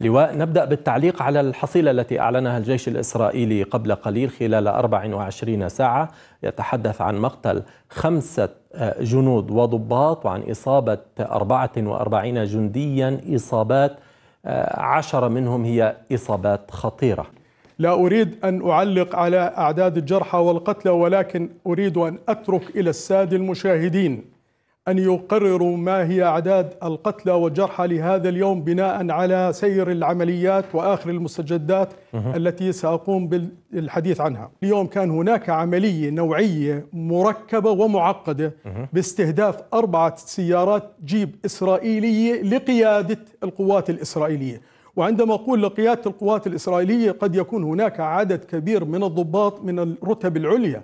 لواء نبدأ بالتعليق على الحصيلة التي أعلنها الجيش الإسرائيلي قبل قليل خلال 24 ساعة يتحدث عن مقتل خمسة جنود وضباط وعن إصابة 44 جنديا إصابات آه، عشرة منهم هي إصابات خطيرة لا أريد أن أعلق على أعداد الجرحى والقتلى ولكن أريد أن أترك إلى السادة المشاهدين أن يقرروا ما هي أعداد القتلى والجرحى لهذا اليوم بناء على سير العمليات وآخر المستجدات التي سأقوم بالحديث عنها اليوم كان هناك عملية نوعية مركبة ومعقدة باستهداف أربعة سيارات جيب إسرائيلية لقيادة القوات الإسرائيلية وعندما أقول لقيادة القوات الإسرائيلية قد يكون هناك عدد كبير من الضباط من الرتب العليا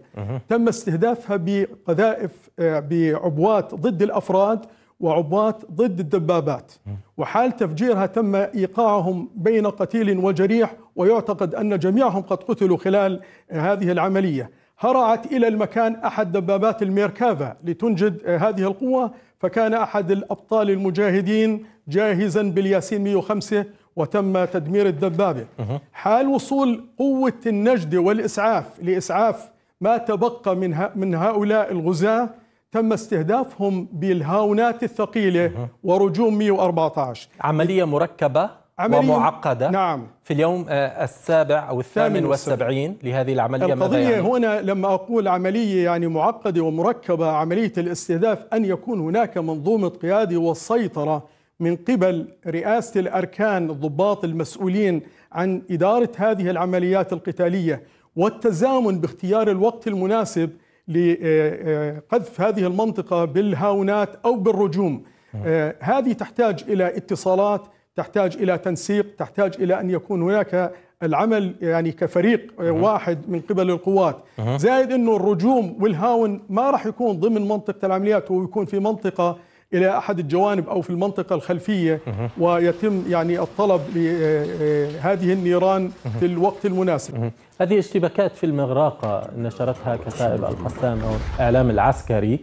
تم استهدافها بقذائف آه، بعبوات ضد الأفراد وعبوات ضد الدبابات وحال تفجيرها تم إيقاعهم بين قتيل وجريح ويعتقد أن جميعهم قد قتلوا خلال آه، هذه العملية هرعت إلى المكان أحد دبابات الميركافا لتنجد آه، هذه القوة فكان أحد الأبطال المجاهدين جاهزا بالياسين 105 وتم تدمير الدبابة حال وصول قوة النجدة والإسعاف لإسعاف ما تبقى من, من هؤلاء الغزاة تم استهدافهم بالهاونات الثقيلة ورجوم 114 عملية مركبة عملية ومعقدة نعم في اليوم آه، السابع أو الثامن والسبعين لهذه العملية القضية يعني؟ هنا لما أقول عملية يعني معقدة ومركبة عملية الاستهداف أن يكون هناك منظومة قيادة والسيطرة من قبل رئاسة الأركان الضباط المسؤولين عن إدارة هذه العمليات القتالية والتزامن باختيار الوقت المناسب لقذف آه، آه، هذه المنطقة بالهاونات أو بالرجوم نعم. آه، هذه تحتاج إلى اتصالات تحتاج إلى تنسيق تحتاج إلى أن يكون هناك العمل يعني كفريق أه. واحد من قبل القوات أه. زائد أنه الرجوم والهاون ما راح يكون ضمن منطقة العمليات ويكون في منطقة الى احد الجوانب او في المنطقه الخلفيه ويتم يعني الطلب لهذه آه، آه، النيران في الوقت المناسب. هذه اشتباكات في المغراقه نشرتها كتائب القسام او الاعلام العسكري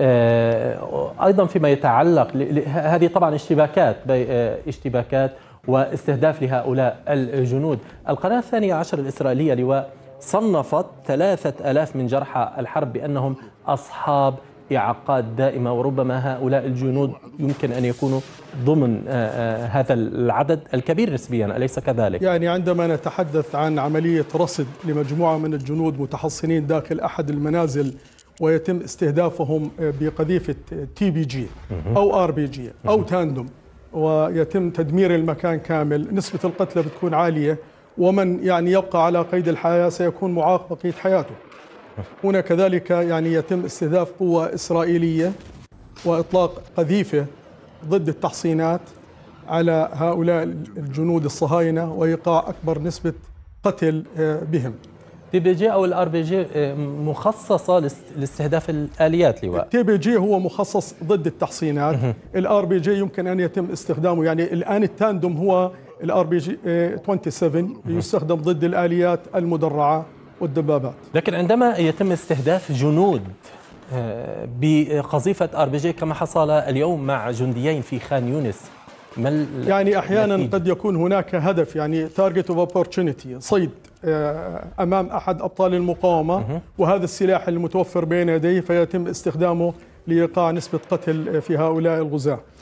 آه، ايضا فيما يتعلق هذه طبعا اشتباكات اشتباكات واستهداف لهؤلاء الجنود القناة الثانية عشر الإسرائيلية لواء صنفت ثلاثة ألاف من جرحى الحرب بأنهم أصحاب اعاقات دائمه وربما هؤلاء الجنود يمكن ان يكونوا ضمن آه، آه، هذا العدد الكبير نسبيا اليس كذلك؟ يعني عندما نتحدث عن عمليه رصد لمجموعه من الجنود متحصنين داخل احد المنازل ويتم استهدافهم بقذيفه تي بي جي او ار بي جي او تاندوم ويتم تدمير المكان كامل نسبه القتلى بتكون عاليه ومن يعني يبقى على قيد الحياه سيكون معاق بقيه حياته هنا كذلك يعني يتم استهداف قوة إسرائيلية وإطلاق قذيفة ضد التحصينات على هؤلاء الجنود الصهاينة وإيقاع أكبر نسبة قتل آه، بهم تي بي جي او الار بي جي آه، مخصصه لاستهداف الاليات لواء تي بي جي هو مخصص ضد التحصينات الار بي جي يمكن ان يتم استخدامه يعني الان التاندوم هو الار بي جي 27 آه، يستخدم ضد الاليات المدرعه والدبابات لكن عندما يتم استهداف جنود آه، بقذيفة ار بي جي كما حصل اليوم مع جنديين في خان يونس ما يعني أحيانا نتيجة. قد يكون هناك هدف يعني تارجت اوف اوبورتونيتي صيد آه، أمام أحد أبطال المقاومة وهذا السلاح المتوفر بين يديه فيتم استخدامه لإيقاع نسبة قتل في هؤلاء الغزاة